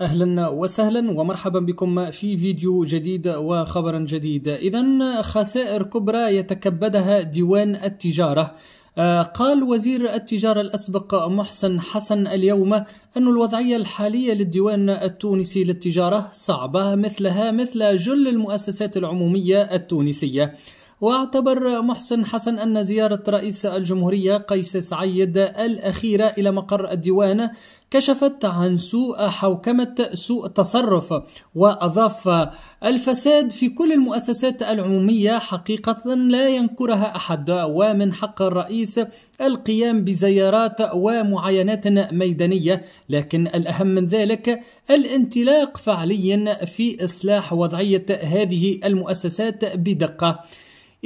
اهلا وسهلا ومرحبا بكم في فيديو جديد وخبر جديد اذا خسائر كبرى يتكبدها ديوان التجاره آه، قال وزير التجارة الأسبق محسن حسن اليوم أن الوضعية الحالية للديوان التونسي للتجارة صعبة مثلها مثل جل المؤسسات العمومية التونسية واعتبر محسن حسن أن زيارة رئيس الجمهورية قيس سعيد الأخيرة إلى مقر الديوان كشفت عن سوء حوكمة سوء تصرف وأضاف الفساد في كل المؤسسات العمومية حقيقة لا ينكرها أحد ومن حق الرئيس القيام بزيارات ومعاينات ميدانية لكن الأهم من ذلك الانطلاق فعليا في إصلاح وضعية هذه المؤسسات بدقة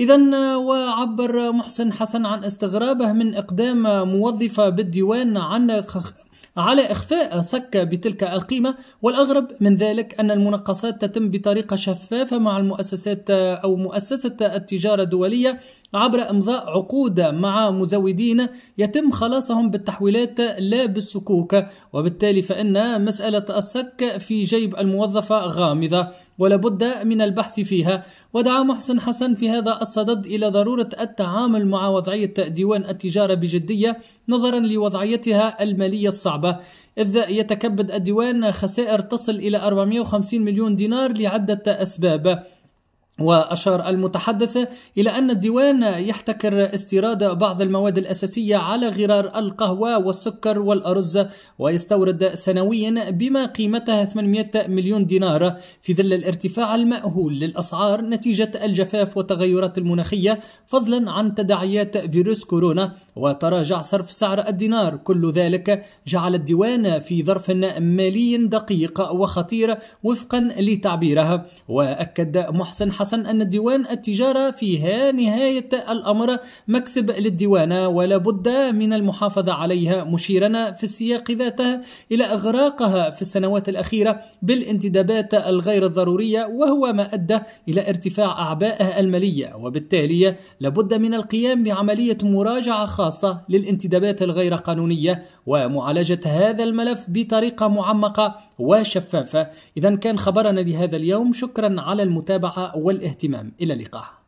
إذا آه، وعبر محسن حسن عن استغرابه من إقدام موظفة بالديوان عن خخ على إخفاء سكة بتلك القيمة والأغرب من ذلك أن المنقصات تتم بطريقة شفافة مع المؤسسات أو مؤسسة التجارة الدولية عبر إمضاء عقود مع مزودين يتم خلاصهم بالتحويلات لا بالسكوك وبالتالي فإن مسألة السك في جيب الموظفة غامضة ولابد من البحث فيها ودعا محسن حسن في هذا الصدد إلى ضرورة التعامل مع وضعية ديوان التجارة بجدية نظرا لوضعيتها المالية الصعبة إذ يتكبد الديوان خسائر تصل إلى 450 مليون دينار لعدة أسباب وأشار المتحدث إلى أن الديوان يحتكر استيراد بعض المواد الأساسية على غرار القهوة والسكر والأرز ويستورد سنويا بما قيمتها 800 مليون دينار في ظل الارتفاع المأهول للأسعار نتيجة الجفاف والتغيرات المناخية فضلا عن تداعيات فيروس كورونا وتراجع صرف سعر الدينار كل ذلك جعل الديوان في ظرف مالي دقيق وخطير وفقا لتعبيرها وأكد محسن حسن خاصة أن ديوان التجارة فيها نهاية الأمر مكسب للديوانة ولا بد من المحافظة عليها مشيرا في السياق ذاته إلى إغراقها في السنوات الأخيرة بالانتدابات الغير الضرورية وهو ما أدى إلى ارتفاع أعبائها المالية وبالتالي لابد من القيام بعملية مراجعة خاصة للانتدابات الغير قانونية ومعالجة هذا الملف بطريقة معمقة وشفافة إذا كان خبرنا لهذا اليوم شكرا على المتابعة وال والاهتمام إلى اللقاء